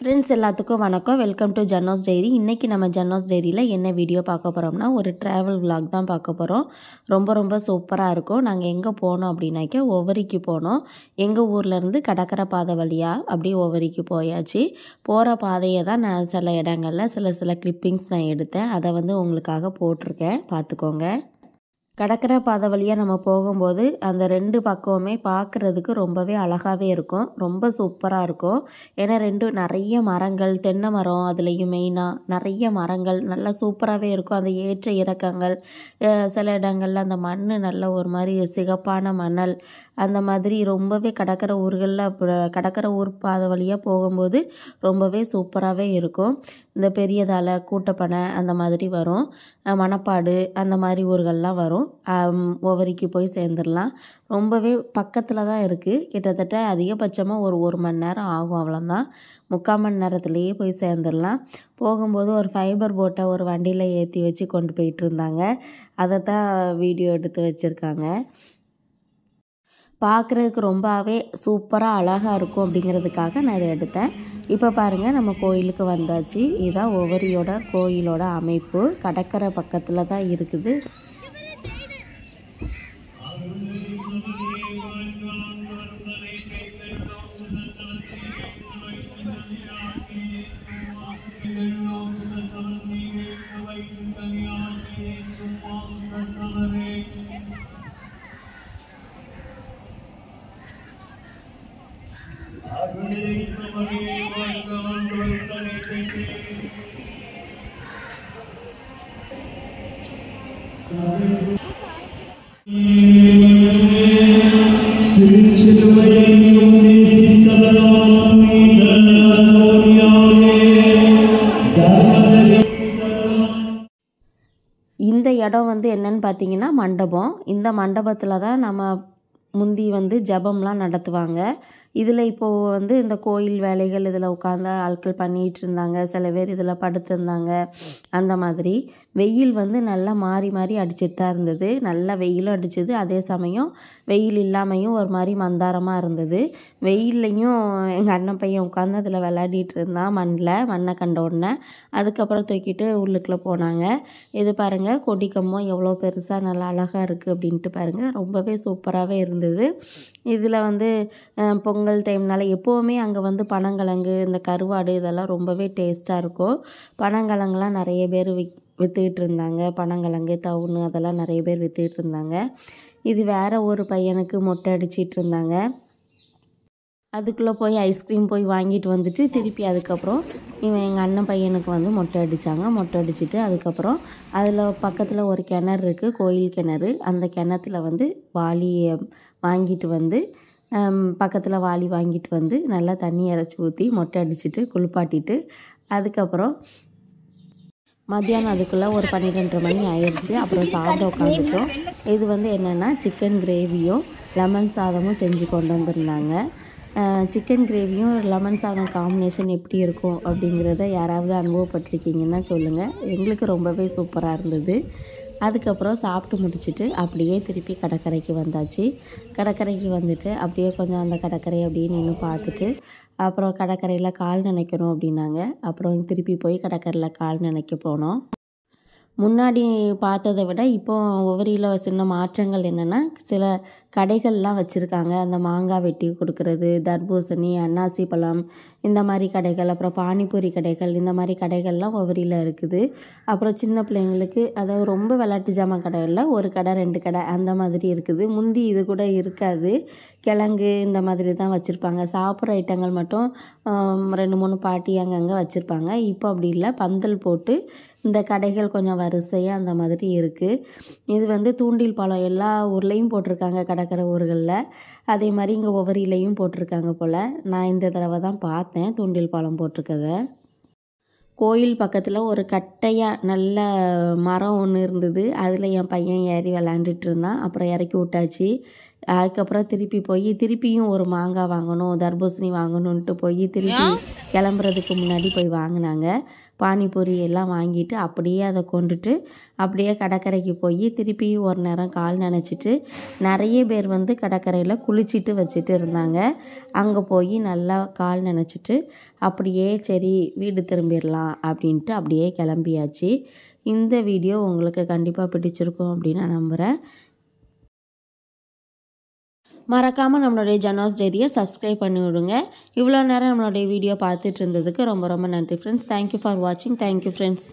friends எல்லாத்துக்கும் வணக்கம் welcome to ஜன்னோஸ் diary இன்றைக்கி நம்ம ஜன்னோஸ் டைரியில் என்ன வீடியோ பார்க்க போகிறோம்னா ஒரு ட்ராவல் விலாக் தான் பார்க்க போகிறோம் ரொம்ப ரொம்ப சூப்பராக இருக்கும் நாங்கள் எங்கே போனோம் அப்படின்னாக்க ஒவ்வொரிக்கு போனோம் எங்கள் ஊர்லேருந்து கடற்கரை பாதை வழியாக அப்படியே ஒவ்வொரிக்கு போயாச்சு போகிற பாதையை தான் நான் சில இடங்களில் சில சில கிளிப்பிங்ஸ் நான் எடுத்தேன் அதை வந்து உங்களுக்காக போட்டிருக்கேன் பார்த்துக்கோங்க கடற்கரை பாதை வழியாக நம்ம போகும்போது அந்த ரெண்டு பக்கமுமே பார்க்குறதுக்கு ரொம்பவே அழகாகவே இருக்கும் ரொம்ப சூப்பராக இருக்கும் ஏன்னா ரெண்டும் நிறைய மரங்கள் தென்னை மரம் அதுலேயும் மெயினாக நிறைய மரங்கள் நல்லா சூப்பராகவே இருக்கும் அந்த ஏற்ற இறக்கங்கள் சில இடங்களில் அந்த மண் நல்ல ஒரு மாதிரி சிகப்பான மணல் அந்த மாதிரி ரொம்பவே கடற்கரை ஊர்களில் கடற்கரை ஊர் பாதை வழியாக போகும்போது ரொம்பவே சூப்பராகவே இருக்கும் இந்த பெரிய கூட்டப்பனை அந்த மாதிரி வரும் மணப்பாடு அந்த மாதிரி ஊர்கள்லாம் வரும் ஒவ்வொருக்கு போய் சேர்ந்துடலாம் ரொம்பவே பக்கத்தில் தான் இருக்குது கிட்டத்தட்ட அதிகபட்சமாக ஒரு ஒரு மணி நேரம் ஆகும் அவ்வளோதான் முக்கால் மணி நேரத்துலேயே போய் சேர்ந்துடலாம் போகும்போது ஒரு ஃபைபர் போட்டை ஒரு வண்டியில் ஏற்றி வச்சு கொண்டு போயிட்டு இருந்தாங்க அதை தான் வீடியோ எடுத்து வச்சுருக்காங்க பார்க்குறதுக்கு ரொம்பவே சூப்பராக அழகாக இருக்கும் அப்படிங்கிறதுக்காக நான் இதை எடுத்தேன் இப்போ பாருங்கள் நம்ம கோயிலுக்கு வந்தாச்சு இதுதான் ஒவ்வொரியோட கோயிலோட அமைப்பு கடற்கரை பக்கத்தில் தான் இருக்குது இந்த இடம் வந்து என்னன்னு பார்த்தீங்கன்னா மண்டபம் இந்த மண்டபத்தில் தான் நம்ம முந்தி வந்து ஜபம்லாம் நடத்துவாங்க இதில் இப்போது வந்து இந்த கோயில் வேலைகள் இதில் உட்காந்து ஆட்கள் பண்ணிகிட்டு இருந்தாங்க சில பேர் இதில் படுத்திருந்தாங்க அந்த மாதிரி வெயில் வந்து நல்லா மாறி மாறி அடிச்சிட்டு தான் இருந்தது நல்லா வெயிலும் அடித்தது அதே சமயம் வெயில் இல்லாமையும் ஒரு மாதிரி மந்தாரமாக இருந்தது வெயில்லையும் எங்கள் அண்ணன் பையன் உட்காந்து அதில் விளையாடிட்டு இருந்தான் மண்ணில் மண்ணை கண்ட உடனே அதுக்கப்புறம் தூக்கிட்டு உள்ளுக்குள்ளே போனாங்க இது பாருங்கள் கொடி கம்பம் எவ்வளோ பெருசாக நல்லா அழகாக இருக்குது அப்படின்ட்டு பாருங்கள் ரொம்பவே சூப்பராகவே இருந்தது இதில் வந்து பொங்கல் டைம்னால எப்போவுமே அங்கே வந்து பனங்கிழங்கு இந்த கருவாடு இதெல்லாம் ரொம்பவே டேஸ்ட்டாக இருக்கும் பனங்கிழங்குலாம் நிறைய பேர் விக் விற்றுக்கிட்டு இருந்தாங்க பனங்கிழங்கு தவுனு அதெல்லாம் நிறைய பேர் விற்றுக்கிட்டு இருந்தாங்க இது வேறு ஒரு பையனுக்கு மொட்டை அடிச்சிட்டு இருந்தாங்க அதுக்குள்ளே போய் ஐஸ்கிரீம் போய் வாங்கிட்டு வந்துட்டு திருப்பி அதுக்கப்புறம் இவன் எங்கள் அண்ணன் பையனுக்கு வந்து மொட்டை அடித்தாங்க மொட்டை அடிச்சுட்டு அதுக்கப்புறம் அதில் பக்கத்தில் ஒரு கிணறு இருக்குது கோயில் கிணறு அந்த கிணத்துல வந்து வாளியை வாங்கிட்டு வந்து பக்கத்தில் வாளி வாங்கிட்டு வந்து நல்லா தண்ணி இறச்சி ஊற்றி மொட்டை அடிச்சுட்டு குளிப்பாட்டிட்டு அதுக்கப்புறம் மத்தியானம் அதுக்குள்ளே ஒரு பன்னிரெண்டு மணி ஆயிடுச்சு அப்புறம் சாப்பிட உட்காந்துட்டோம் இது வந்து என்னென்னா சிக்கன் கிரேவியும் லெமன் சாதமும் செஞ்சு கொண்டு வந்திருந்தாங்க சிக்கன் கிரேவியும் லெமன் சாதம் காம்பினேஷன் எப்படி இருக்கும் அப்படிங்கிறத யாராவது அனுபவப்பட்டிருக்கீங்கன்னா சொல்லுங்கள் எங்களுக்கு ரொம்பவே சூப்பராக இருந்தது அதுக்கப்புறம் சாப்பிட்டு முடிச்சுட்டு அப்படியே திருப்பி கடற்கரைக்கு வந்தாச்சு கடற்கரைக்கு வந்துட்டு அப்படியே கொஞ்சம் அந்த கடற்கரையை அப்படியே நின்று பார்த்துட்டு அப்புறம் கடற்கரையில் கால் நினைக்கணும் அப்படின்னாங்க அப்புறம் திருப்பி போய் கடற்கரையில் கால் நினைக்க போனோம் முன்னாடி பார்த்தத விட இப்போது உவரியில் சின்ன மாற்றங்கள் என்னென்னா சில கடைகள்லாம் வச்சுருக்காங்க அந்த மாங்காய் வெட்டி கொடுக்கறது தர்பூசணி அன்னாசி பழம் இந்த மாதிரி கடைகள் அப்புறம் பானிபூரி கடைகள் இந்த மாதிரி கடைகள்லாம் உவரியில் இருக்குது அப்புறம் சின்ன பிள்ளைங்களுக்கு அதாவது ரொம்ப விளையாட்டு ஜாமான் கடைகளில் ஒரு கடை ரெண்டு கடை அந்த மாதிரி இருக்குது முந்தி இது கூட இருக்காது கிழங்கு இந்த மாதிரி தான் வச்சுருப்பாங்க சாப்பிட்ற ஐட்டங்கள் மட்டும் ரெண்டு மூணு பாட்டி அங்கங்கே வச்சுருப்பாங்க இப்போ அப்படி இல்லை பந்தல் போட்டு இந்த கடைகள் கொஞ்சம் வரிசையாக அந்த மாதிரி இருக்குது இது வந்து தூண்டில் பழம் எல்லா ஊர்லேயும் போட்டிருக்காங்க கடற்கரை ஊர்களில் அதே மாதிரி இங்கே ஒவ்வொரு போட்டிருக்காங்க போல் நான் இந்த தடவை தான் பார்த்தேன் தூண்டில் பழம் போட்டிருக்கத கோயில் பக்கத்தில் ஒரு கட்டையாக நல்ல மரம் ஒன்று இருந்தது அதில் என் பையன் ஏறி விளாண்டுட்டு இருந்தான் அப்புறம் இறக்கி விட்டாச்சு அதுக்கப்புறம் திருப்பி போய் திருப்பியும் ஒரு மாங்காய் வாங்கணும் தர்பூசணி வாங்கணுன்ட்டு போய் திருப்பி கிளம்புறதுக்கு முன்னாடி போய் வாங்கினாங்க பானிபூரி எல்லாம் வாங்கிட்டு அப்படியே அதை கொண்டுட்டு அப்படியே கடற்கரைக்கு போய் திருப்பியும் ஒரு நேரம் கால் நினச்சிட்டு நிறைய பேர் வந்து கடற்கரையில் குளிச்சுட்டு வச்சுட்டு இருந்தாங்க அங்கே போய் நல்லா கால் நினச்சிட்டு அப்படியே சரி வீடு திரும்பிடலாம் அப்படின்ட்டு அப்படியே கிளம்பியாச்சு இந்த வீடியோ உங்களுக்கு கண்டிப்பாக பிடிச்சிருக்கும் அப்படின்னு நான் நம்புகிறேன் மறக்காமல் நம்மளுடைய ஜனாஸ் டெய்ரியை சப்ஸ்கிரைப் பண்ணி விடுங்க இவ்வளோ நேரம் நம்மளுடைய வீடியோ பார்த்துட்டு இருந்ததுக்கு ரொம்ப ரொம்ப நன்றி ஃப்ரெண்ட்ஸ் தேங்க்யூ ஃபார் வாட்சிங் தேங்க்யூ ஃப்ரெண்ட்ஸ்